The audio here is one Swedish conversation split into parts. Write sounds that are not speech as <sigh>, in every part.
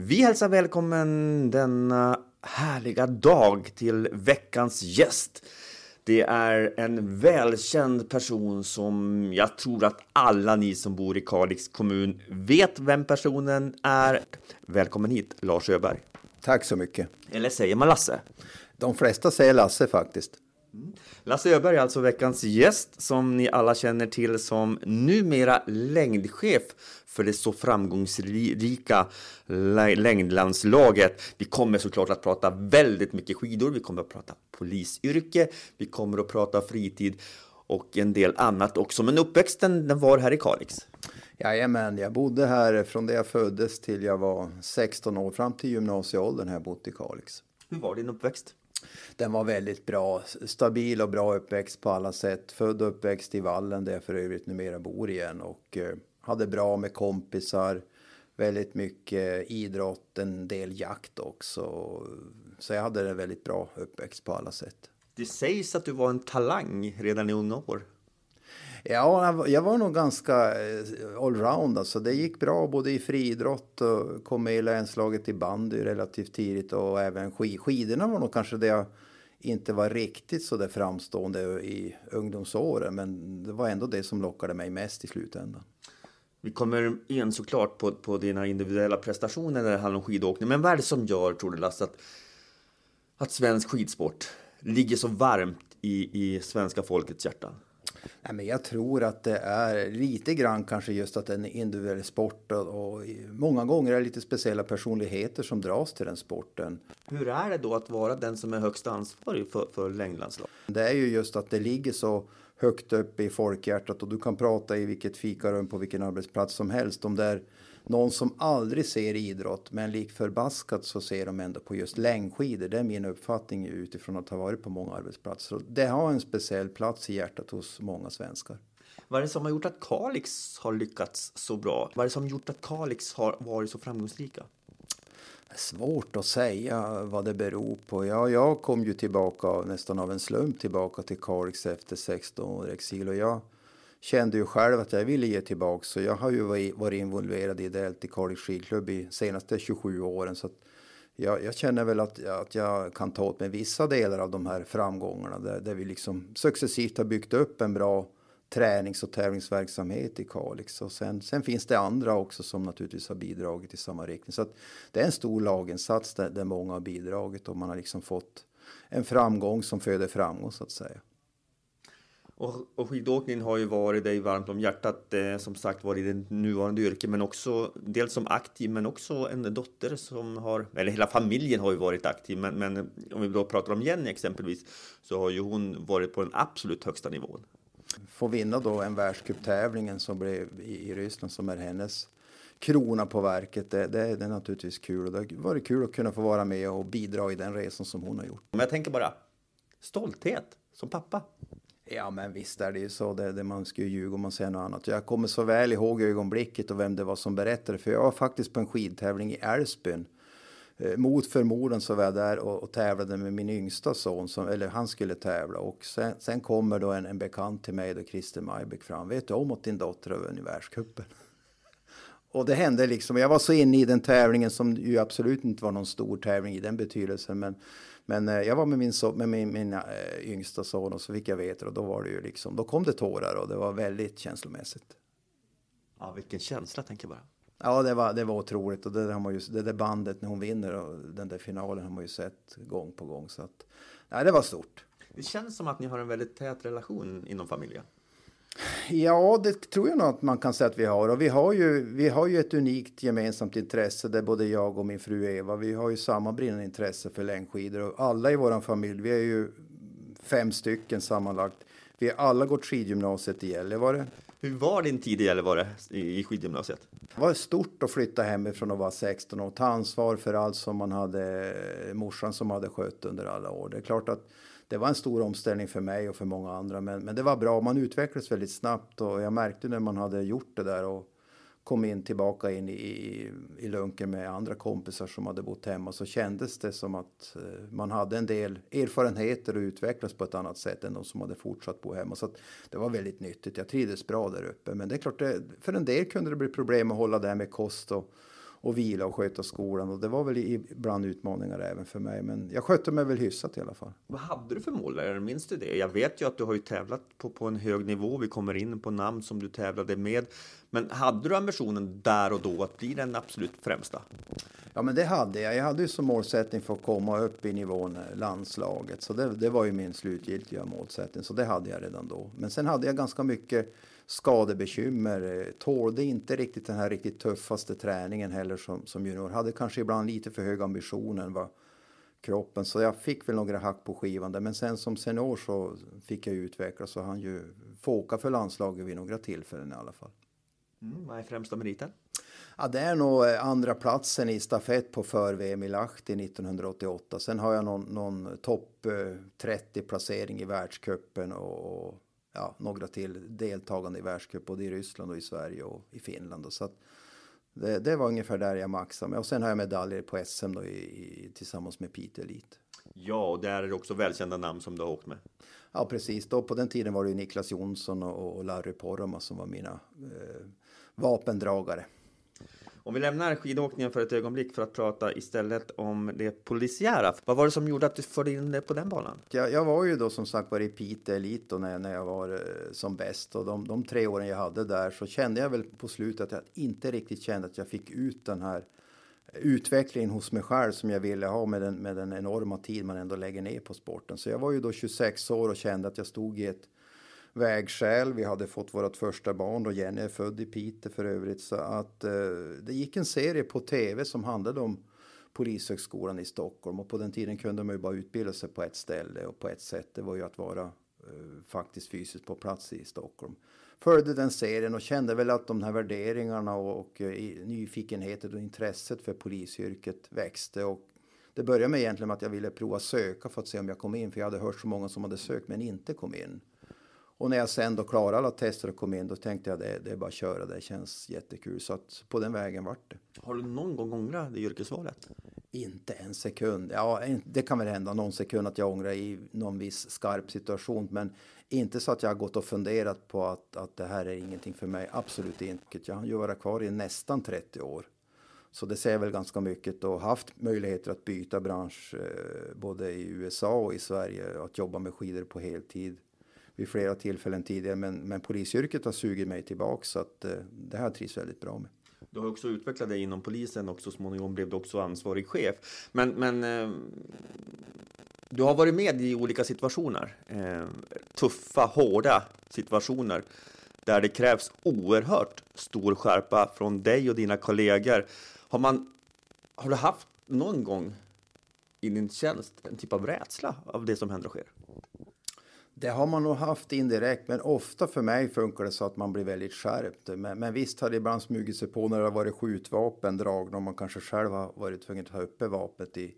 Vi hälsar välkommen denna härliga dag till veckans gäst. Det är en välkänd person som jag tror att alla ni som bor i Kalix kommun vet vem personen är. Välkommen hit Lars Öberg. Tack så mycket. Eller säger man Lasse? De flesta säger Lasse faktiskt. Mm. Lasse Öberg är alltså veckans gäst som ni alla känner till som numera längdchef för det så framgångsrika längdlandslaget. Vi kommer såklart att prata väldigt mycket skidor, vi kommer att prata polisyrke, vi kommer att prata fritid och en del annat också. Men uppväxten den var här i Kalix? Jajamän, jag bodde här från det jag föddes till jag var 16 år, fram till gymnasieåldern här jag bott i Kalix. Hur var din uppväxt? Den var väldigt bra, stabil och bra uppväxt på alla sätt. Född och uppväxt i Vallen där jag för övrigt numera bor igen och eh, hade bra med kompisar. Väldigt mycket idrott, en del jakt också. Så jag hade en väldigt bra uppväxt på alla sätt. Det sägs att du var en talang redan i unga år. Ja, jag var nog ganska eh, allround. Alltså. Det gick bra både i friidrott och kom med i länslaget i bandy relativt tidigt och även skid. skidorna var nog kanske det jag inte var riktigt så där framstående i ungdomsåren. Men det var ändå det som lockade mig mest i slutändan. Vi kommer in såklart på, på dina individuella prestationer när det handlar om skidåkning. Men vad är det som gör, tror du Lasse, att, att svensk skidsport ligger så varmt i, i svenska folkets hjärtan? Nej, men jag tror att det är lite grann kanske just att en individuell sport och, många gånger är det lite speciella personligheter som dras till den sporten. Hur är det då att vara den som är högst ansvarig för, för längdlandslag? Det är ju just att det ligger så högt upp i folkhjärtat och du kan prata i vilket fikarum på vilken arbetsplats som helst. om det är någon som aldrig ser idrott men lik förbaskat så ser de ändå på just längdskidor. Det är min uppfattning utifrån att ha varit på många arbetsplatser. Och det har en speciell plats i hjärtat hos många svenskar. Vad är det som har gjort att Kalix har lyckats så bra? Vad är det som gjort att Kalix har varit så framgångsrika? Svårt att säga vad det beror på. Ja, jag kom ju tillbaka nästan av en slump tillbaka till Kalix efter 16 år exil och jag kände ju själv att jag ville ge tillbaka så jag har ju varit involverad ideellt i Kalix skidklubb i senaste 27 åren så jag, jag, känner väl att, att jag kan ta åt mig vissa delar av de här framgångarna där, där vi liksom successivt har byggt upp en bra tränings och tävlingsverksamhet i Kalix. Och sen, sen finns det andra också som naturligtvis har bidragit i samma riktning. Så det är en stor laginsats där, där många har bidragit och man har liksom fått en framgång som föder framgång så att säga. Och, och skidåkningen har ju varit dig varmt om hjärtat, eh, som sagt var i din nuvarande yrke, men också dels som aktiv, men också en dotter som har, eller hela familjen har ju varit aktiv, men, men om vi då pratar om Jenny exempelvis, så har ju hon varit på den absolut högsta nivån. Får vinna då en världscuptävlingen som blev i, i Ryssland, som är hennes krona på verket. Det, det, det, är naturligtvis kul och det har varit kul att kunna få vara med och bidra i den resan som hon har gjort. Men jag tänker bara, stolthet som pappa. Ja, men visst är det ju så. Det, det, man ska ju ljuga om man säger något annat. Jag kommer så väl ihåg ögonblicket och vem det var som berättade. För jag var faktiskt på en skidtävling i Älvsbyn. Eh, mot förmodan så var jag där och, och, tävlade med min yngsta son, som, eller han skulle tävla. Och sen, sen kommer då en, en bekant till mig, då Christer Majbäck, fram. Vet du om att din dotter har vunnit världscupen? <laughs> och det hände liksom. Jag var så inne i den tävlingen som ju absolut inte var någon stor tävling i den betydelsen. Men men eh, jag var med min, so med min mina, eh, yngsta son och så fick jag veta och då var det ju liksom, då kom det tårar och det var väldigt känslomässigt. Ja, vilken känsla tänker jag bara. Ja, det var, det var otroligt och det där, har man ju, det där bandet när hon vinner och den där finalen har man ju sett gång på gång så att, ja det var stort. Det känns som att ni har en väldigt tät relation inom familjen. Ja, det tror jag nog att man kan säga att vi har. Och vi har ju, vi har ju ett unikt gemensamt intresse där både jag och min fru Eva, vi har ju samma brinnande intresse för längdskidor. Och alla i vår familj, vi är ju fem stycken sammanlagt, vi har alla gått skidgymnasiet i Gällivare. Hur var din tid i Gällivare i skidgymnasiet? Det var stort att flytta hemifrån och vara 16 och ta ansvar för allt som man hade, morsan som hade skött under alla år. Det är klart att det var en stor omställning för mig och för många andra, men, men det var bra. Man utvecklades väldigt snabbt och jag märkte när man hade gjort det där och kom in tillbaka in i, i, i lunken med andra kompisar som hade bott hemma så kändes det som att eh, man hade en del erfarenheter och utvecklades på ett annat sätt än de som hade fortsatt bo hemma. Så det var väldigt nyttigt. Jag trivdes bra där uppe, men det är klart, det, för en del kunde det bli problem att hålla det här med kost och och vila och sköta skolan och det var väl ibland utmaningar även för mig. Men jag skötte mig väl hyfsat i alla fall. Vad hade du för mål? Minns du det? Jag vet ju att du har ju tävlat på, på en hög nivå. Vi kommer in på namn som du tävlade med. Men hade du ambitionen där och då att bli den absolut främsta? Ja, men det hade jag. Jag hade ju som målsättning för att komma upp i nivån eh, landslaget, så det, det var ju min slutgiltiga målsättning. Så det hade jag redan då. Men sen hade jag ganska mycket skadebekymmer, eh, tålde inte riktigt den här riktigt tuffaste träningen heller som, som junior. Hade kanske ibland lite för hög ambition än vad kroppen, så jag fick väl några hack på skivan där. Men sen som senior så fick jag utvecklas och han ju få åka för landslaget vid några tillfällen i alla fall. Mm, vad är främsta meriten? Ja, det är nog eh, andra platsen i stafett på för-VM i Lahti 1988. Sen har jag någon, någon topp 30 eh, placering i världscupen och, och ja, några till deltagande i världscup både i Ryssland och i Sverige och i Finland. Då. Så att, det, det, var ungefär där jag maxade mig. Och sen har jag medaljer på SM då i, i, tillsammans med Piteå Elit. Ja, och där är det också välkända namn som du har åkt med. Ja, precis. Då, på den tiden var det ju Niklas Jonsson och, och Larry Poromaa som var mina eh, vapendragare. Om vi lämnar skidåkningen för ett ögonblick för att prata istället om det polisiära. Vad var det som gjorde att du förde in det på den banan? Jag, jag var ju då som sagt var i Piteå Elit när, jag, när jag var eh, som bäst och de, de, tre åren jag hade där så kände jag väl på slutet att jag inte riktigt kände att jag fick ut den här utvecklingen hos mig själv som jag ville ha med den, med den enorma tid man ändå lägger ner på sporten. Så jag var ju då 26 år och kände att jag stod i ett vägskäl. Vi hade fått vårt första barn och Jenny är född i Piteå för övrigt. Så att eh, det gick en serie på tv som handlade om Polishögskolan i Stockholm och på den tiden kunde man ju bara utbilda sig på ett ställe och på ett sätt. Det var ju att vara eh, faktiskt fysiskt på plats i Stockholm. Följde den serien och kände väl att de här värderingarna och, och eh, nyfikenheten och intresset för polisyrket växte och det började med egentligen att jag ville prova söka för att se om jag kom in, för jag hade hört så många som hade sökt men inte kom in. Och när jag sen då klarade alla tester och kom in, då tänkte jag det, det är bara att köra, det känns jättekul. Så att på den vägen vart det. Har du någon gång ångrat det yrkesvalet? Inte en sekund. Ja, det kan väl hända någon sekund att jag ångrar i någon viss skarp situation, men inte så att jag har gått och funderat på att, att det här är ingenting för mig. Absolut inte. Jag har ju varit kvar i nästan 30 år. Så det säger väl ganska mycket och haft möjligheter att byta bransch eh, både i USA och i Sverige. Att jobba med skidor på heltid vid flera tillfällen tidigare. Men, men polisyrket har sugit mig tillbaka så att eh, det här trivs väldigt bra med. Du har också utvecklat dig inom polisen och så småningom blev du också ansvarig chef. Men, men eh, du har varit med i olika situationer. Eh, tuffa, hårda situationer där det krävs oerhört stor skärpa från dig och dina kollegor. Har, man, har du haft någon gång i din tjänst en typ av rädsla av det som händer och sker? Det har man nog haft indirekt, men ofta för mig funkar det så att man blir väldigt skärpt. Men, men visst har det ibland smugit sig på när det har varit skjutvapen dragna och man kanske själv har varit tvungen att ha uppe vapnet i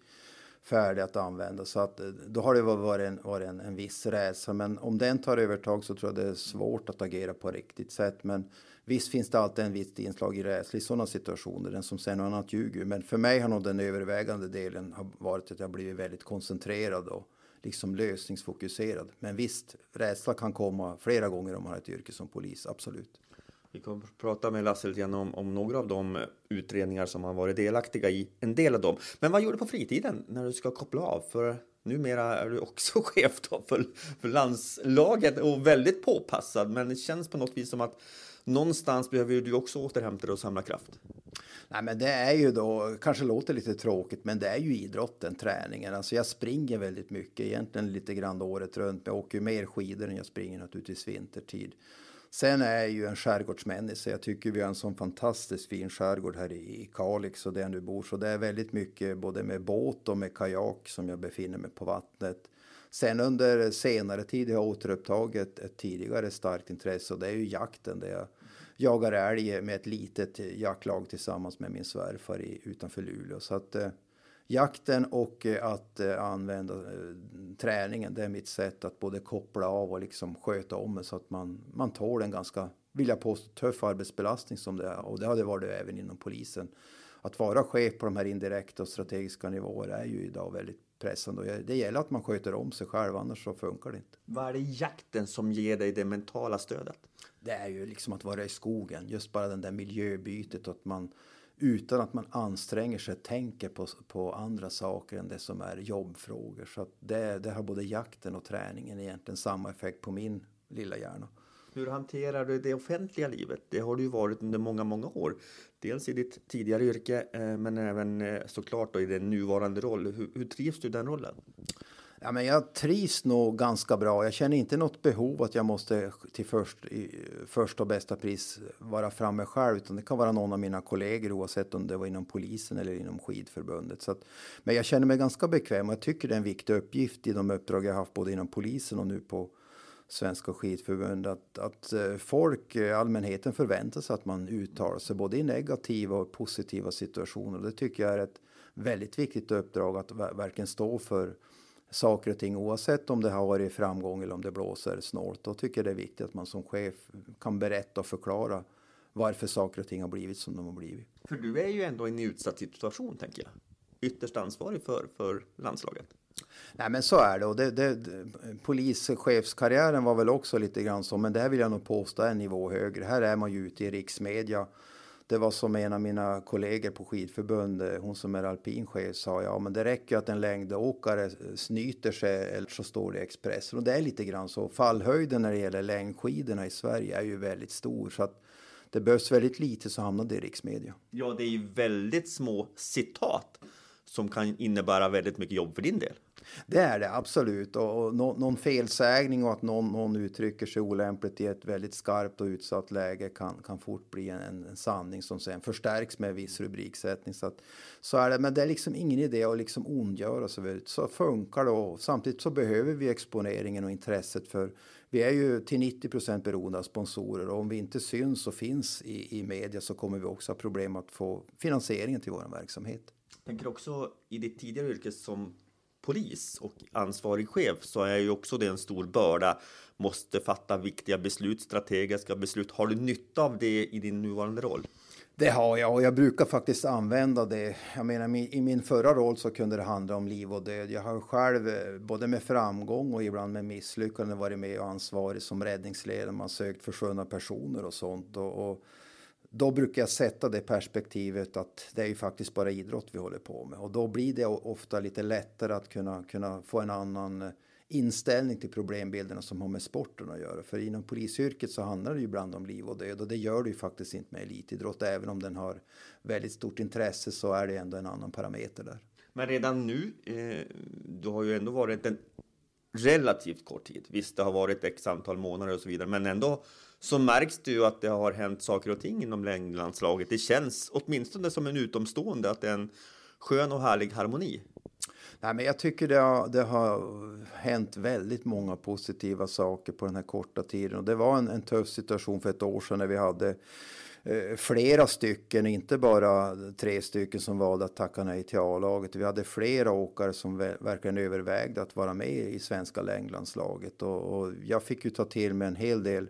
färdig att använda. Så att eh, då har det varit en, varit en, en viss rädsla. Men om den tar övertag så tror jag det är svårt att agera på riktigt sätt. Men visst finns det alltid en visst inslag i rädsla i sådana situationer. Den som säger något annat ljuger. Men för mig har nog den övervägande delen varit att jag blivit väldigt koncentrerad och liksom lösningsfokuserad. Men visst, rädsla kan komma flera gånger om man har ett yrke som polis, absolut. Vi kommer att prata med Lasse lite grann om, om, några av de eh, utredningar som han varit delaktiga i, en del av dem. Men vad gör du på fritiden när du ska koppla av? För numera är du också <laughs> chef för, för landslaget och väldigt påpassad, men det känns på något vis som att någonstans behöver du också återhämta dig och samla kraft. Nej, men det är ju då, kanske låter lite tråkigt, men det är ju idrotten, träningen. Alltså jag springer väldigt mycket, egentligen lite grann året runt. Men jag åker ju mer skidor än jag springer naturligtvis vintertid. Sen är jag ju en skärgårdsmänniska. Jag tycker vi har en sån fantastiskt fin skärgård här i Kalix och där jag nu bor. Så det är väldigt mycket både med båt och med kajak som jag befinner mig på vattnet. Sen under senare tid har jag återupptagit ett tidigare starkt intresse och det är ju jakten. Där jag jagar älg med ett litet jaktlag tillsammans med min svärfar i, utanför Luleå. Så att eh, jakten och eh, att eh, använda eh, träningen, det är mitt sätt att både koppla av och liksom sköta om det så att man, man tål en ganska, vill jag påstå, tuff arbetsbelastning som det är. Och det har det varit även inom polisen. Att vara chef på de här indirekta och strategiska nivåerna är ju idag väldigt pressande. Och det gäller att man sköter om sig själv, annars så funkar det inte. Vad är det jakten som ger dig det mentala stödet? det är ju liksom att vara i skogen. Just bara den där miljöbytet och att man utan att man anstränger sig tänker på, på andra saker än det som är jobbfrågor. Så att det, det har både jakten och träningen egentligen samma effekt på min lilla hjärna. Hur hanterar du det offentliga livet? Det har du ju varit under många, många år. Dels i ditt tidigare yrke, eh, men även eh, såklart då i din nuvarande roll. Hur, hur trivs du i den rollen? Ja, men jag trivs nog ganska bra. Jag känner inte något behov att jag måste till först, i, första och bästa pris vara framme själv, utan det kan vara någon av mina kollegor oavsett om det var inom polisen eller inom skidförbundet. Så att, men jag känner mig ganska bekväm och jag tycker det är en viktig uppgift i de uppdrag jag haft både inom polisen och nu på Svenska skidförbundet att, att eh, folk, eh, allmänheten förväntar sig att man uttalar sig både i negativa och positiva situationer. Och det tycker jag är ett väldigt viktigt uppdrag att verkligen stå för saker och ting oavsett om det har varit framgång eller om det blåser snålt. Då tycker jag det är viktigt att man som chef kan berätta och förklara varför saker och ting har blivit som de har blivit. För du är ju ändå i en utsatt situation, tänker jag. Ytterst ansvarig för, för landslaget. Nej, men så är det. Och det, det, det polischefskarriären var väl också lite grann så, men det här vill jag nog påstå är en nivå högre. Här är man ju ute i riksmedia det var som en av mina kollegor på skidförbund, eh, hon som är alpinchef, sa ja men det räcker ju att en längdåkare eh, snyter sig eller så står det i Expressen. Och det är lite grann så. Fallhöjden när det gäller längdskidorna i Sverige är ju väldigt stor. Så att det behövs väldigt lite så hamnar det i riksmedia. Ja, det är ju väldigt små citat som kan innebära väldigt mycket jobb för din del. Det är det absolut och, och no, någon felsägning och att någon, någon, uttrycker sig olämpligt i ett väldigt skarpt och utsatt läge kan, kan fort bli en, en, sanning som sen förstärks med viss rubriksättning. Så, att, så är det, men det är liksom ingen idé att liksom ondgöra sig. Så funkar det och samtidigt så behöver vi exponeringen och intresset för vi är ju till 90 procent beroende av sponsorer och om vi inte syns och finns i, i media så kommer vi också ha problem att få finansieringen till vår verksamhet. Jag tänker också i ditt tidigare yrke som polis och ansvarig chef så är ju också det en stor börda. Måste fatta viktiga beslut, strategiska beslut. Har du nytta av det i din nuvarande roll? Det har jag och jag brukar faktiskt använda det. Jag menar i min förra roll så kunde det handla om liv och död. Jag har själv eh, både med framgång och ibland med misslyckande varit med och ansvarig som räddningsledare. Man sökt försvunna personer och sånt. Och, och då brukar jag sätta det perspektivet att det är ju faktiskt bara idrott vi håller på med och då blir det ofta lite lättare att kunna kunna få en annan eh, inställning till problembilderna som har med sporten att göra. För inom polisyrket så handlar det ju ibland om liv och död och det gör det ju faktiskt inte med elitidrott. Även om den har väldigt stort intresse så är det ändå en annan parameter där. Men redan nu, eh, du har ju ändå varit en relativt kort tid. Visst, det har varit x antal månader och så vidare, men ändå så märks det ju att det har hänt saker och ting inom längdlandslaget. Det känns åtminstone som en utomstående att det är en skön och härlig harmoni. Nej, men jag tycker det har, det har hänt väldigt många positiva saker på den här korta tiden. Och det var en, en tuff situation för ett år sedan när vi hade eh, flera stycken, inte bara tre stycken som valde att tacka nej till A-laget. Vi hade flera åkare som verkligen övervägde att vara med i svenska längdlandslaget och, och, jag fick ju ta till mig en hel del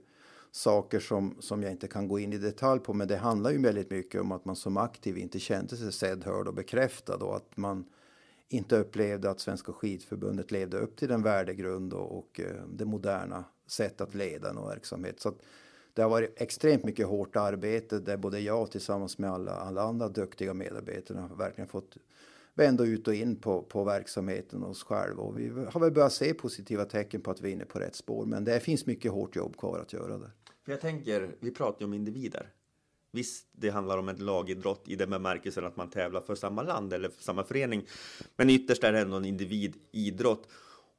saker som, som jag inte kan gå in i detalj på. Men det handlar ju väldigt mycket om att man som aktiv inte kände sig sedd, hörd och bekräftad och att man inte upplevde att Svenska skidförbundet levde upp till den värdegrund och, och eh, det moderna sätt att leda en verksamhet. Så det har varit extremt mycket hårt arbete där både jag tillsammans med alla, alla andra duktiga medarbetare verkligen fått vända ut och in på, på verksamheten och oss själva. Och vi har väl börjat se positiva tecken på att vi är inne på rätt spår. Men det finns mycket hårt jobb kvar att göra där. För jag tänker, vi pratar ju om individer. Visst, det handlar om ett lagidrott i den bemärkelsen att man tävlar för samma land eller för samma förening. Men ytterst är det ändå en individidrott.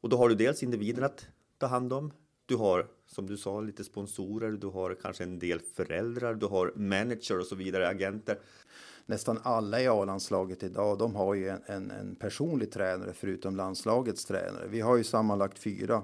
Och då har du dels individen att ta hand om, du har som du sa lite sponsorer, du har kanske en del föräldrar, du har manager och så vidare, agenter. Nästan alla i A-landslaget idag, de har ju en, en, en personlig tränare förutom landslagets tränare. Vi har ju sammanlagt fyra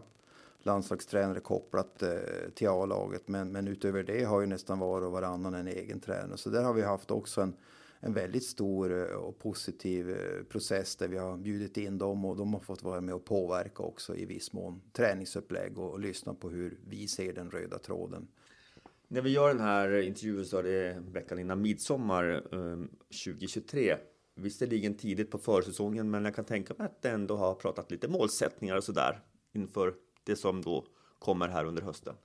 landslagstränare kopplat eh, till A-laget, men, men utöver det har ju nästan var och varannan en egen tränare. Så där har vi haft också en en väldigt stor eh, och positiv eh, process där vi har bjudit in dem och de har fått vara med och påverka också i viss mån träningsupplägg och, och lyssna på hur vi ser den röda tråden. När vi gör den här intervjun så är det veckan innan midsommar 2023. Ehm, Visserligen tidigt på försäsongen, men jag kan tänka mig att det ändå har pratat lite målsättningar och sådär inför det som då kommer här under hösten.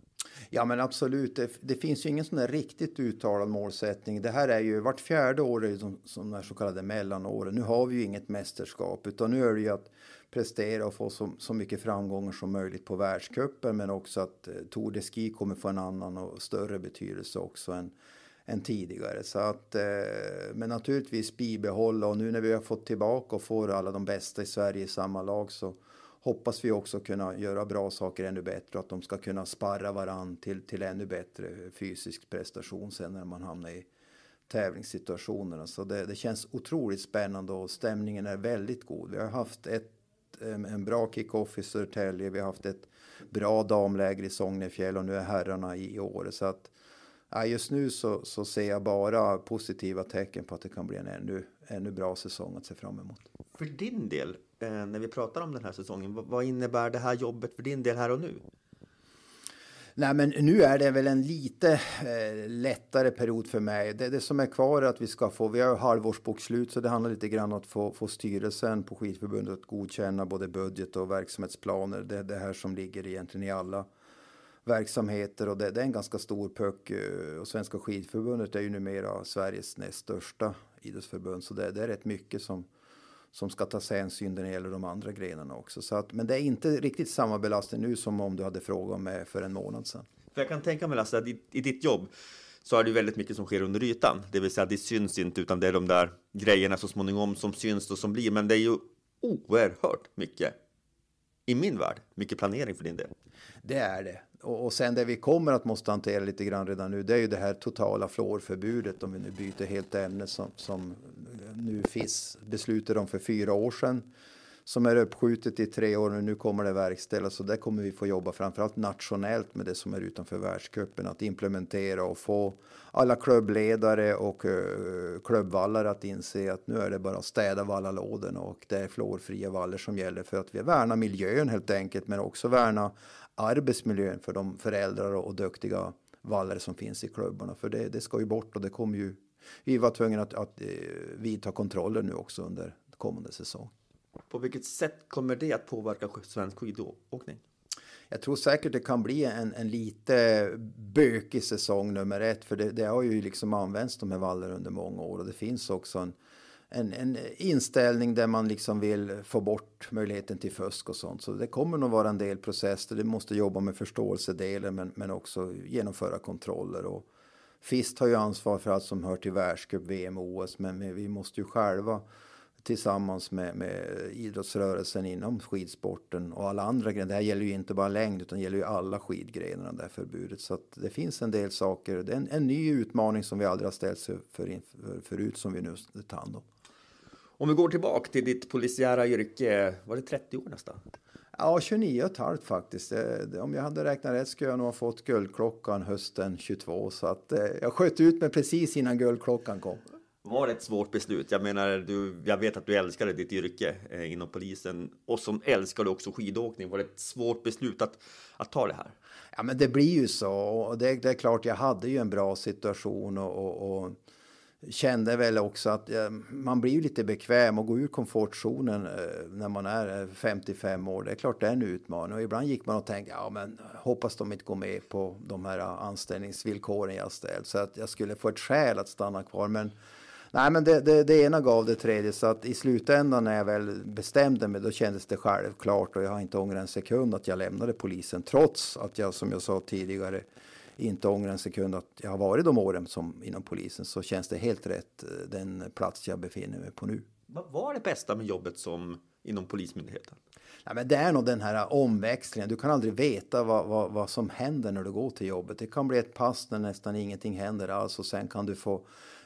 Ja men absolut, det, det finns ju ingen sån där riktigt uttalad målsättning. Det här är ju vart fjärde år är ju de, som de så kallade mellanåren. Nu har vi ju inget mästerskap utan nu är det ju att prestera och få så, så mycket framgångar som möjligt på världscupen men också att eh, Tour de Ski kommer få en annan och större betydelse också än, än tidigare. Så att, eh, men naturligtvis bibehålla och nu när vi har fått tillbaka och får alla de bästa i Sverige i samma lag så hoppas vi också kunna göra bra saker ännu bättre och att de ska kunna sparra varann till, till ännu bättre fysisk prestation sen när man hamnar i tävlingssituationerna. Så det, det känns otroligt spännande och stämningen är väldigt god. Vi har haft ett en bra kickoff i Södertälje. Vi har haft ett bra damläger i Sognefjäll och nu är herrarna i Åre. Så att, just nu så, så ser jag bara positiva tecken på att det kan bli en ännu, ännu bra säsong att se fram emot. För din del, Eh, när vi pratar om den här säsongen. Vad innebär det här jobbet för din del här och nu? Nej, men nu är det väl en lite eh, lättare period för mig. Det, det, som är kvar är att vi ska få, vi har halvårsbokslut så det handlar lite grann om att få, få styrelsen på skidförbundet att godkänna både budget och verksamhetsplaner. Det är det här som ligger egentligen i alla verksamheter och det, det är en ganska stor puck. Eh, och Svenska skidförbundet är ju numera Sveriges näst största idrottsförbund så det, det är rätt mycket som, som ska ta hänsyn när det gäller de andra grenarna också. Så att, men det är inte riktigt samma belastning nu som om du hade frågat mig för en månad sedan. För jag kan tänka mig Lasse, att i, i ditt jobb så är det väldigt mycket som sker under ytan, det vill säga det syns inte utan det är de där grejerna så småningom som syns och som blir. Men det är ju oerhört mycket i min värld, mycket planering för din del. Det är det och, och sen det vi kommer att måste hantera lite grann redan nu det är ju det här totala fluorförbudet om vi nu byter helt ämne som, som nu FIS beslutade om för fyra år sedan som är uppskjutet i tre år och nu kommer det verkställas och där kommer vi få jobba framförallt nationellt med det som är utanför världscupen att implementera och få alla klubbledare och uh, eh, klubbvallare att inse att nu är det bara att städa vallalådorna och det är fluorfria vallar som gäller för att vi värnar miljön helt enkelt men också värna arbetsmiljön för de föräldrar och duktiga vallare som finns i klubbarna för det, det ska ju bort och det kommer ju vi var tvungna att, att eh, vidta kontroller nu också under kommande säsong. På vilket sätt kommer det att påverka svensk skidåkning? Jag tror säkert det kan bli en, en lite bökig säsong nummer ett, för det, det har ju liksom använts de här vallarna under många år och det finns också en, en, en, inställning där man liksom vill få bort möjligheten till fusk och sånt. Så det kommer nog vara en del processer. Det måste jobba med förståelsedelen men, men också genomföra kontroller. Och FIST har ju ansvar för allt som hör till världscup, VM och OS men vi måste ju själva tillsammans med, med idrottsrörelsen inom skidsporten och alla andra grejer. Det här gäller ju inte bara längd utan gäller ju alla skidgrenar det här förbudet. Så att det finns en del saker. Det är en, en ny utmaning som vi aldrig har ställts för, för, förut som vi nu tar hand om. Om vi går tillbaka till ditt polisiära yrke, var det 30 år nästan? Ja, 29 och ett halvt faktiskt. Det, det, om jag hade räknat rätt skulle jag nog ha fått guldklockan hösten 22. Så att eh, jag sköt ut mig precis innan guldklockan kom var det ett svårt beslut. Jag menar, du, jag vet att du älskade ditt yrke eh, inom polisen och som älskar du också skidåkning. Var det ett svårt beslut att, att ta det här? Ja, men det blir ju så. Och det, det är klart, jag hade ju en bra situation och, och, och kände väl också att eh, man blir ju lite bekväm och går ur komfortzonen eh, när man är 55 eh, år. Det är klart det är en utmaning och ibland gick man och tänkte ja men hoppas de inte går med på de här anställningsvillkoren jag ställt så att jag skulle få ett skäl att stanna kvar. Men Nej, men det, det, det, ena gav det tredje så att i slutändan när jag väl bestämde mig, då kändes det självklart och jag har inte ångrat en sekund att jag lämnade polisen trots att jag, som jag sa tidigare, inte ångrar en sekund att jag har varit de åren som inom polisen så känns det helt rätt eh, den plats jag befinner mig på nu. Vad var det bästa med jobbet som inom Polismyndigheten? Ja, men det är nog den här omväxlingen. Du kan aldrig veta vad, vad, vad som händer när du går till jobbet. Det kan bli ett pass när nästan ingenting händer alls och sen kan du få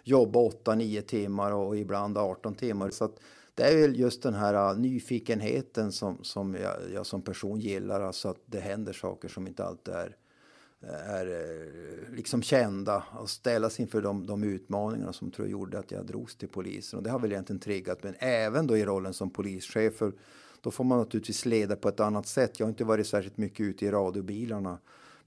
jobba 8-9 timmar och ibland 18 timmar. Så det är väl just den här äh, nyfikenheten som, som jag, jag, som person gillar, alltså att det händer saker som inte alltid är, är äh, liksom kända Att ställas inför de, de utmaningarna som tror jag gjorde att jag drogs till polisen. Och det har väl egentligen triggat men även då i rollen som polischef. För då får man naturligtvis leda på ett annat sätt. Jag har inte varit särskilt mycket ute i radiobilarna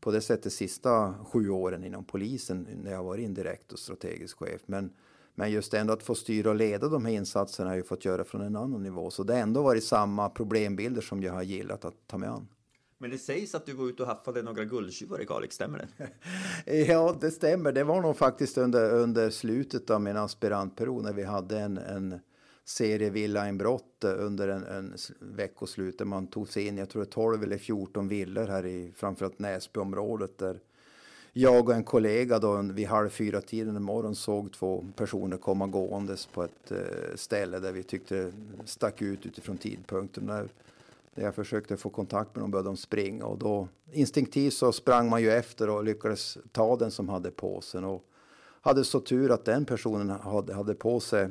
på det sättet sista sju åren inom polisen när jag varit indirekt och strategisk chef. Men, men just ändå att få styra och leda de här insatserna har jag fått göra från en annan nivå. Så det har ändå varit samma problembilder som jag har gillat att ta mig an. Men det sägs att du var ute och haffade några guldtjuvar i Kalix, stämmer det? <laughs> ja, det stämmer. Det var nog faktiskt under, under slutet av min aspirantperiod när vi hade en, en serievillainbrott eh, under en, en veckoslut där man tog sig in, jag tror det 12 eller 14 villor här i framförallt Näsbyområdet där jag och en kollega då vid halv fyra tiden i morgon såg två personer komma gåendes på ett eh, ställe där vi tyckte stack ut utifrån tidpunkten. När, när jag försökte få kontakt med dem började de springa och då instinktivt så sprang man ju efter och lyckades ta den som hade påsen och hade så tur att den personen hade, hade på sig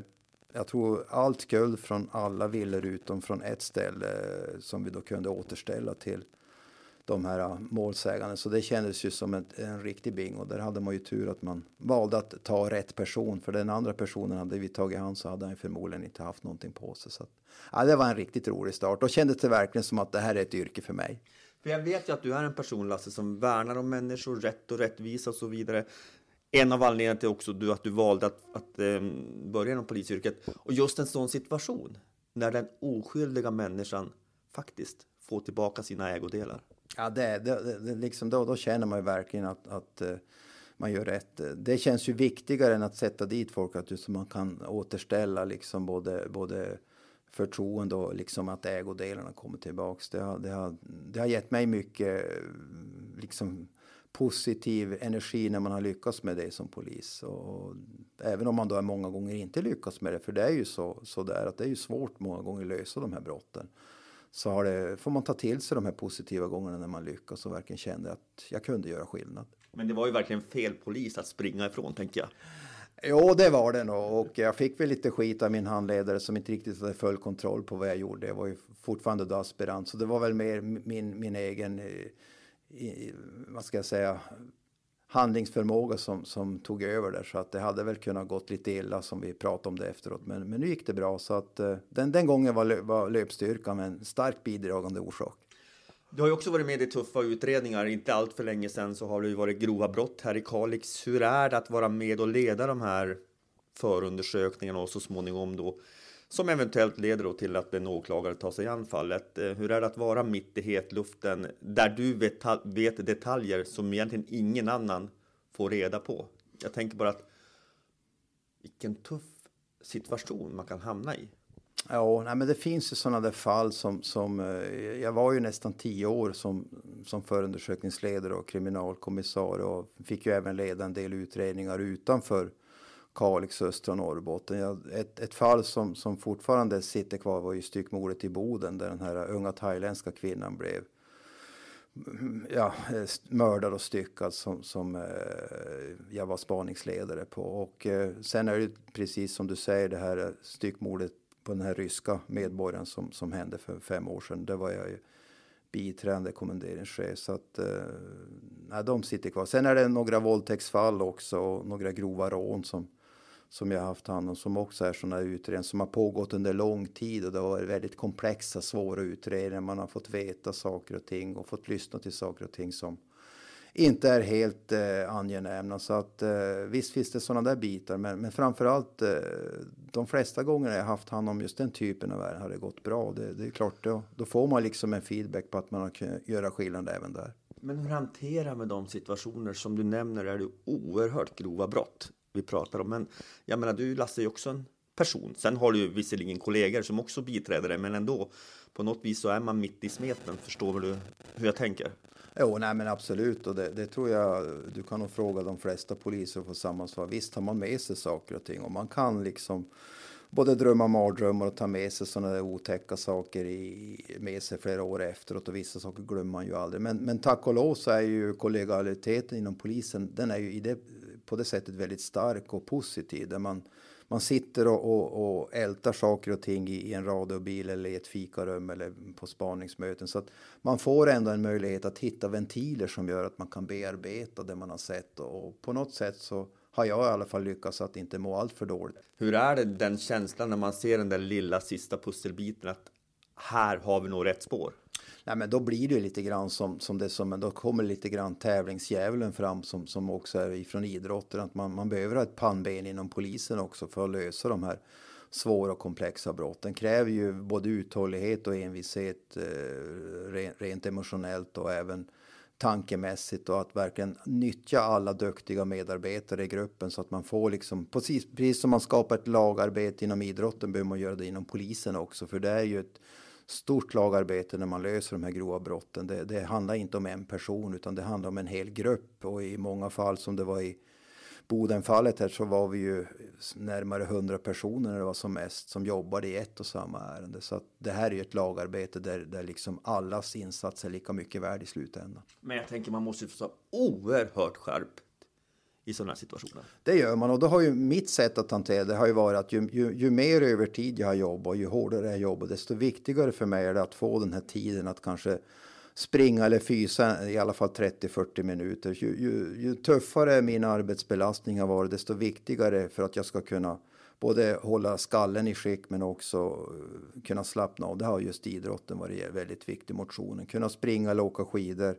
jag tror allt guld från alla villor utom från ett ställe som vi då kunde återställa till de här äh, målsägande. Så det kändes ju som ett, en riktig bingo. Där hade man ju tur att man valde att ta rätt person. För den andra personen hade vi tagit hand så hade han förmodligen inte haft någonting på sig. Så att, ja, det var en riktigt rolig start. Då kändes det verkligen som att det här är ett yrke för mig. För jag vet ju att du är en person Lasse som värnar om människor, rätt och rättvisa och så vidare en av anledningarna till också du, att du valde att, att um, börja inom polisyrket. Och just en sån situation när den oskyldiga människan faktiskt får tillbaka sina ägodelar. Ja, det, det, det liksom då, då känner man ju verkligen att, att eh, man gör rätt. Det känns ju viktigare än att sätta dit folk, att just man kan återställa liksom både, både förtroende och liksom att ägodelarna kommer tillbaks. Det har, det har, det har gett mig mycket liksom positiv energi när man har lyckats med det som polis. Och även om man då många gånger inte lyckats med det, för det är ju så, så där att det är ju svårt många gånger att lösa de här brotten. Så det, får man ta till sig de här positiva gångerna när man lyckas och verkligen känner att jag kunde göra skillnad. Men det var ju verkligen fel polis att springa ifrån, tänker jag. Jo, det var det nog. Och jag fick väl lite skit av min handledare som inte riktigt hade full kontroll på vad jag gjorde. Jag var ju fortfarande då aspirant, så det var väl mer min, min egen eh, vad ska jag säga, handlingsförmåga som, som tog över där. Så att det hade väl kunnat gått lite illa som vi pratade om det efteråt. Men, men nu gick det bra så att eh, den, den gången var, lö, var löpstyrkan en starkt bidragande orsak. Du har ju också varit med i tuffa utredningar. Inte allt för länge sedan så har det ju varit grova brott här i Kalix. Hur är det att vara med och leda de här förundersökningarna och så småningom då som eventuellt leder till att en åklagare tar sig an fallet. Eh, hur är det att vara mitt i hetluften där du vet, vet detaljer som egentligen ingen annan får reda på? Jag tänker bara att vilken tuff situation man kan hamna i. Ja, nej, men det finns ju sådana där fall som, som eh, jag var ju nästan tio år som, som förundersökningsledare och kriminalkommissarie och fick ju även leda en del utredningar utanför Kalix, östra Norrbotten. Ja, ett, ett fall som, som fortfarande sitter kvar var ju styckmordet i Boden där den här unga thailändska kvinnan blev ja, mördad och styckad som, som eh, jag var spaningsledare på. Och eh, sen är det precis som du säger det här styckmordet på den här ryska medborgaren som, som hände för fem år sedan. Där var jag ju biträdande kommenderingschef. Så att, eh, nej, de sitter kvar. Sen är det några våldtäktsfall också och några grova rån som som jag haft hand om som också är sådana utredningar som har pågått under lång tid och det har varit väldigt komplexa, svåra utredningar. Man har fått veta saker och ting och fått lyssna till saker och ting som inte är helt eh, angenämna. Så att eh, visst finns det sådana där bitar, men, men framförallt eh, de flesta gånger jag haft hand om just den typen av ärenden har det gått bra. Det, det är klart, då, då, får man liksom en feedback på att man har kunnat göra skillnad även där. Men hur hanterar man de situationer som du nämner är det oerhört grova brott? vi pratar om. Men jag menar, du Lasse är ju också en person. Sen har du ju visserligen kollegor som också biträder dig, men ändå på något vis så är man mitt i smeten. Förstår du hur jag tänker? Jo, nej, men absolut, och det, det, tror jag. Du kan nog fråga de flesta poliser och få samma svar. Visst har man med sig saker och ting och man kan liksom både drömma mardrömmar och ta med sig sådana där otäcka saker i, med sig flera år efteråt och vissa saker glömmer man ju aldrig. Men, men tack och lov så är ju kollegialiteten inom polisen, den är ju i det på det sättet väldigt stark och positiv. Där man, man sitter och, och, och ältar saker och ting i, i en radiobil eller i ett fikarum eller på spaningsmöten. Så att man får ändå en möjlighet att hitta ventiler som gör att man kan bearbeta det man har sett. Och, och på något sätt så har jag i alla fall lyckats att inte må allt för dåligt. Hur är det den känslan när man ser den där lilla sista pusselbiten att här har vi nog rätt spår? nej men då blir det lite grann som, som det som, då kommer lite grann tävlingsdjävulen fram som, som också är ifrån idrotten, att man, man behöver ha ett pannben inom polisen också för att lösa de här svåra och komplexa brotten. kräver ju både uthållighet och envishet eh, rent emotionellt och även tankemässigt och att verkligen nyttja alla duktiga medarbetare i gruppen så att man får liksom precis, precis som man skapar ett lagarbete inom idrotten behöver man göra det inom polisen också för det är ju ett stort lagarbete när man löser de här grova brotten. Det, det, handlar inte om en person utan det handlar om en hel grupp och i många fall som det var i Bodenfallet här så var vi ju närmare hundra personer när det var som mest som jobbade i ett och samma ärende. Så att det här är ju ett lagarbete där, där liksom allas insats är lika mycket värd i slutändan. Men jag tänker man måste ju få oerhört skärp i sådana här situationer. Det gör man och då har ju mitt sätt att hantera det har ju varit att ju, ju, ju mer övertid jag har jobbat och ju hårdare jag jobbar desto viktigare för mig är det att få den här tiden att kanske springa eller fysa i alla fall 30-40 minuter. Ju, ju, ju tuffare min arbetsbelastning har varit desto viktigare för att jag ska kunna både hålla skallen i skick men också eh, kunna slappna av. Det har just idrotten varit väldigt viktig, motionen. Kunna springa eller åka skidor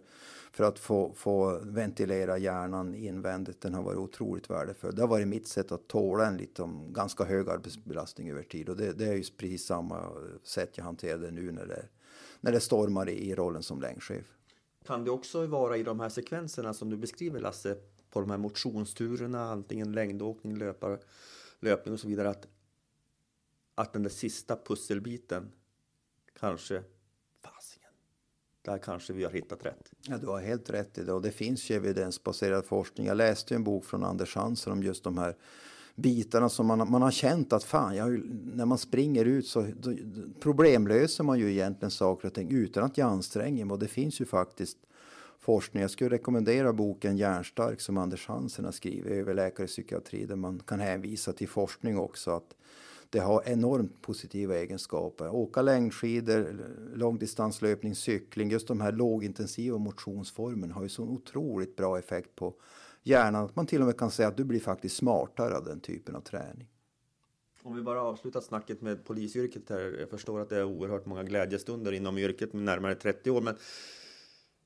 för att få, få ventilera hjärnan invändigt. Den har varit otroligt värdefull. Det har varit mitt sätt att tåla en liksom, ganska hög arbetsbelastning över tid och det, det är ju precis samma eh, sätt jag hanterar det nu när det, när det stormar i, rollen som längdchef. Kan det också vara i de här sekvenserna som du beskriver Lasse, på de här motionsturerna, antingen längdåkning, löpare löpning och så vidare att att den där sista pusselbiten kanske fasigen, där kanske vi har hittat rätt. Ja, du har helt rätt i det och det finns ju evidensbaserad forskning. Jag läste ju en bok från Anders Hansen om just de här bitarna som man, man har känt att fan, jag, när man springer ut så problemlöser man ju egentligen saker och ting utan att jag anstränger mig. Och det finns ju faktiskt forskning. Jag skulle rekommendera boken Hjärnstark som Anders Hansen har skrivit, överläkare i psykiatri, där man kan hänvisa till forskning också. Att det har enormt positiva egenskaper. Åka längdskidor, långdistanslöpning, cykling, just de här lågintensiva motionsformerna har ju så otroligt bra effekt på hjärnan att man till och med kan säga att du blir faktiskt smartare av den typen av träning. Om vi bara avslutar snacket med polisyrket här. Jag förstår att det är oerhört många glädjestunder inom yrket med närmare 30 år, men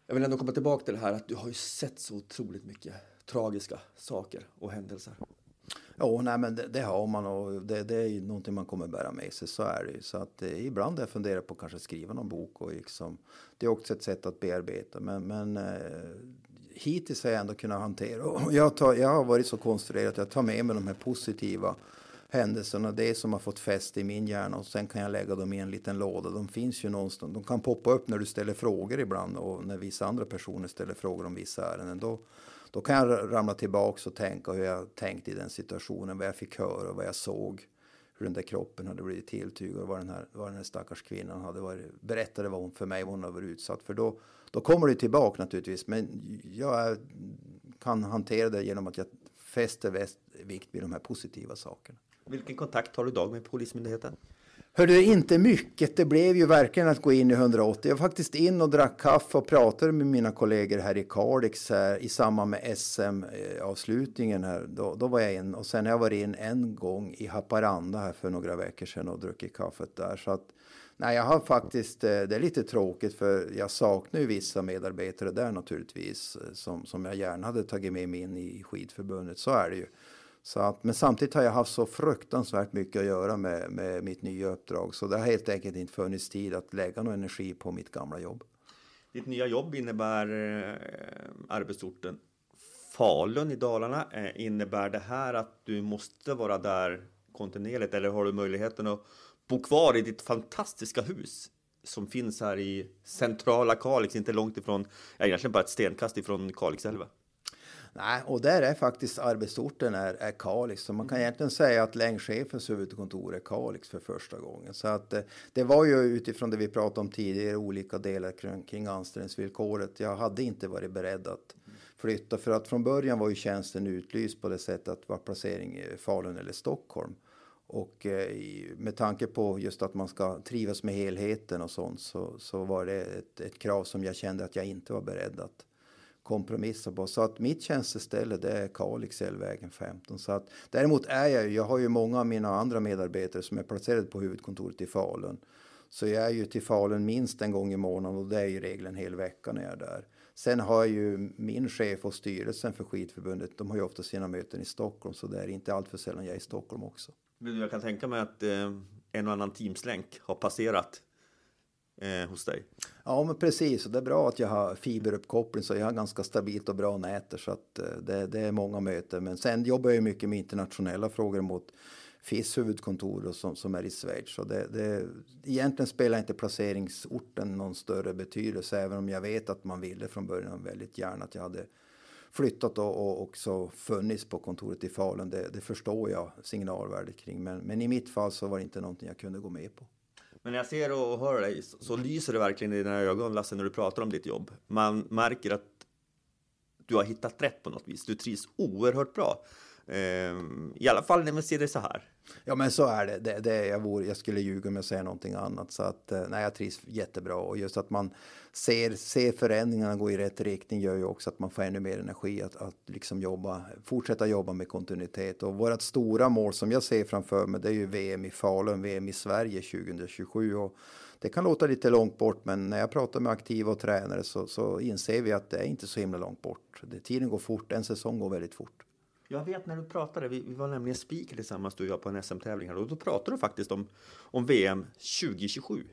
jag vill ändå komma tillbaka till det här att du har ju sett så otroligt mycket tragiska saker och händelser. Ja, nej, men det, det har man och det, det, är någonting man kommer bära med sig. Så är det ju. Så att eh, ibland har jag funderat på att kanske skriva någon bok och liksom, det är också ett sätt att bearbeta. Men, men eh, hittills har jag ändå kunnat hantera och jag, tar, jag har varit så konstruerad att jag tar med mig de här positiva händelserna, det som har fått fäste i min hjärna och sen kan jag lägga dem i en liten låda. De finns ju någonstans. De kan poppa upp när du ställer frågor ibland och när vissa andra personer ställer frågor om vissa ärenden. Då, då kan jag ramla tillbaks och tänka hur jag tänkte i den situationen, vad jag fick höra och vad jag såg. Hur den där kroppen hade blivit tilltygad och vad den här, vad den här stackars kvinnan hade varit, berättade vad hon, för mig vad hon hade varit utsatt för. Då, då kommer det tillbaka naturligtvis. Men jag är, kan hantera det genom att jag fäster vikt vid de här positiva sakerna. Vilken kontakt har du idag med Polismyndigheten? Hör du, inte mycket. Det blev ju verkligen att gå in i 180. Jag var faktiskt in och drack kaffe och pratade med mina kollegor här i Kalix här, i samband med SM-avslutningen här. Då, då, var jag in och sen har jag varit in en gång i Haparanda här för några veckor sedan och druckit kaffet där. Så att, nej, jag har faktiskt, eh, det är lite tråkigt för jag saknar ju vissa medarbetare där naturligtvis eh, som, som jag gärna hade tagit med mig in i skidförbundet. Så är det ju. Så att, men samtidigt har jag haft så fruktansvärt mycket att göra med, med mitt nya uppdrag så det har helt enkelt inte funnits tid att lägga någon energi på mitt gamla jobb. Ditt nya jobb innebär eh, arbetsorten Falun i Dalarna. Eh, innebär det här att du måste vara där kontinuerligt eller har du möjligheten att bo kvar i ditt fantastiska hus som finns här i centrala Kalix, inte långt ifrån, egentligen bara ett stenkast ifrån Kalixälven? Nej, och där är faktiskt arbetsorten är, är Kalix. Så man kan mm. egentligen säga att längdchefens huvudkontor är Kalix för första gången. Så att eh, det var ju utifrån det vi pratade om tidigare, olika delar kring, kring anställningsvillkoret. Jag hade inte varit beredd att flytta för att från början var ju tjänsten utlyst på det sättet att var placering i Falun eller Stockholm. Och eh, med tanke på just att man ska trivas med helheten och sånt så, så var det ett, ett krav som jag kände att jag inte var beredd att kompromissa på. Så att mitt tjänsteställe det är Kalix Älvvägen 15. Så att, däremot är jag ju, jag har ju många av mina andra medarbetare som är placerade på huvudkontoret i Falun. Så jag är ju till Falun minst en gång i månaden och det är ju regeln hel vecka när jag är där. Sen har jag ju min chef och styrelsen för skidförbundet, de har ju ofta sina möten i Stockholm så det är inte alltför sällan jag är i Stockholm också. Jag kan tänka mig att eh, en och annan Teamslänk har passerat eh, hos dig. Ja, men precis. Och det är bra att jag har fiberuppkoppling så jag har ganska stabilt och bra näter så att eh, det, det är många möten. Men sen jobbar jag ju mycket med internationella frågor mot FIS huvudkontor som, som är i Schweiz. Så det, det, egentligen spelar inte placeringsorten någon större betydelse, även om jag vet att man ville från början väldigt gärna att jag hade flyttat och, och också funnits på kontoret i Falun. Det, det förstår jag signalvärdet kring, men, men i mitt fall så var det inte någonting jag kunde gå med på. Men när jag ser och hör dig så, så lyser det verkligen i dina ögon, Lasse, när du pratar om ditt jobb. Man märker att du har hittat rätt på något vis. Du trivs oerhört bra. Ehm, I alla fall när man ser dig så här. Ja, men så är det. det, det jag, vore, jag skulle ljuga om jag säger någonting annat. Så att, eh, nej, jag trivs jättebra. Och just att man ser, ser förändringarna gå i rätt riktning gör ju också att man får ännu mer energi att, att liksom jobba, fortsätta jobba med kontinuitet. Och vårt stora mål som jag ser framför mig, det är ju VM i Falun, VM i Sverige 2027. Och det kan låta lite långt bort, men när jag pratar med aktiva och tränare så, så inser vi att det är inte så himla långt bort. Det, tiden går fort, en säsong går väldigt fort. Jag vet när du pratade, vi, vi var nämligen speaker tillsammans du och jag på en SM-tävling här och då pratade du faktiskt om, om VM 2027.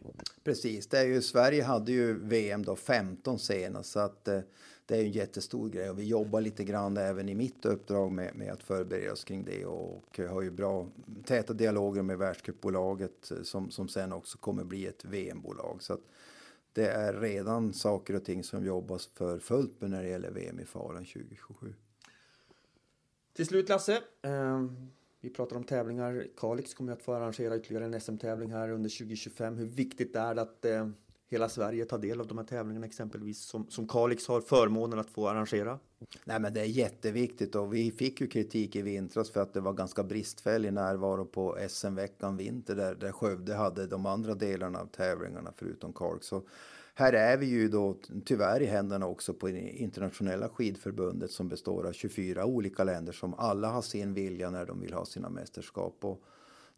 Precis, det är ju, Sverige hade ju VM då 15 senast så att eh, det är ju en jättestor grej och vi jobbar lite grann även i mitt uppdrag med, med att förbereda oss kring det och, och har ju bra täta dialoger med världscupbolaget eh, som, som sen också kommer bli ett VM-bolag. Så att, det är redan saker och ting som jobbas för fullt med när det gäller VM i Falun 2027. Till slut Lasse, eh, vi pratar om tävlingar. Kalix kommer att få arrangera ytterligare en SM-tävling här under 2025. Hur viktigt är det att eh, hela Sverige ta del av de här tävlingarna exempelvis som, som Kalix har förmånen att få arrangera? Nej, men det är jätteviktigt och vi fick ju kritik i vintras för att det var ganska bristfällig närvaro på SM-veckan vinter där, där Skövde hade de andra delarna av tävlingarna förutom Kalix. Så här är vi ju då tyvärr i händerna också på internationella skidförbundet som består av 24 olika länder som alla har sin vilja när de vill ha sina mästerskap. Och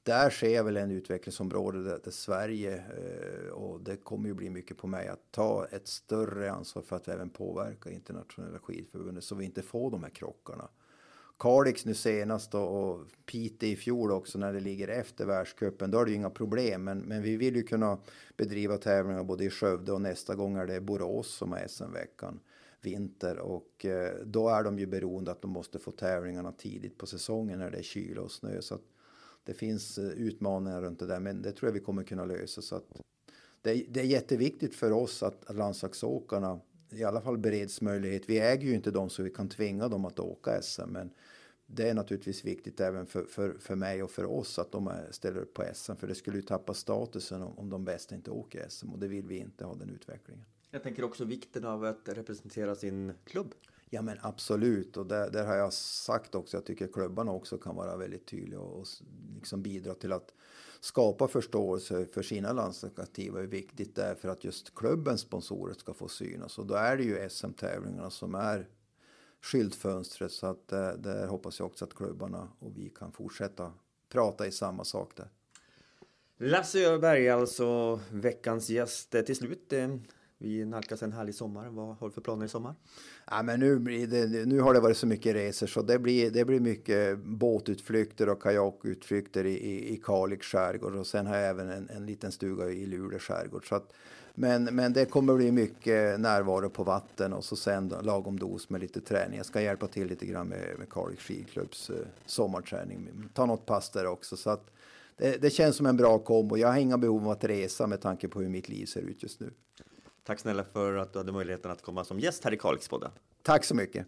där ser väl en utvecklingsområde där, där Sverige, eh, och det kommer ju bli mycket på mig, att ta ett större ansvar för att även påverka internationella skidförbundet så vi inte får de här krockarna. Kalix nu senast och Piteå i fjol också när det ligger efter världscupen, då är det ju inga problem. Men, men vi vill ju kunna bedriva tävlingar både i Skövde och nästa gång är det Borås som har SM-veckan, vinter. Och eh, då är de ju beroende att de måste få tävlingarna tidigt på säsongen när det är kyla och snö. Så att det finns eh, utmaningar runt det där, men det tror jag vi kommer kunna lösa. Så att det, är, det är jätteviktigt för oss att, att landslagsåkarna i alla fall bereds möjlighet. Vi äger ju inte dem så vi kan tvinga dem att åka SM, men det är naturligtvis viktigt även för, för, för mig och för oss att de ställer upp på SM, för det skulle ju tappa statusen om, om de bästa inte åker SM och det vill vi inte ha den utvecklingen. Jag tänker också vikten av att representera sin klubb. Ja men absolut och där, där, har jag sagt också, jag tycker klubbarna också kan vara väldigt tydliga och, och liksom bidra till att skapa förståelse för sina landslagsaktiva är viktigt därför att just klubbens sponsorer ska få synas och då är det ju SM-tävlingarna som är skyltfönstret så att där, eh, där hoppas jag också att klubbarna och vi kan fortsätta prata i samma sak där. Lasse Öberg alltså veckans gäst till slut. Eh, vi nalkas en härlig sommar. Vad har du för planer i sommar? Ja, men nu, det, nu har det varit så mycket resor så det blir, det blir mycket båtutflykter och kajakutflykter i, i, i Kalix skärgård och sen har jag även en, en liten stuga i Luleå skärgård. Så att, men, men det kommer bli mycket närvaro på vatten och så sen lagom dos med lite träning. Jag ska hjälpa till lite grann med, med Kalix skidklubbs eh, sommarträning. Ta något pass där också. Så att, det, det känns som en bra kombo. Jag har inga behov av att resa med tanke på hur mitt liv ser ut just nu. Tack snälla för att du hade möjligheten att komma som gäst här i Kalixpodden. Tack så mycket.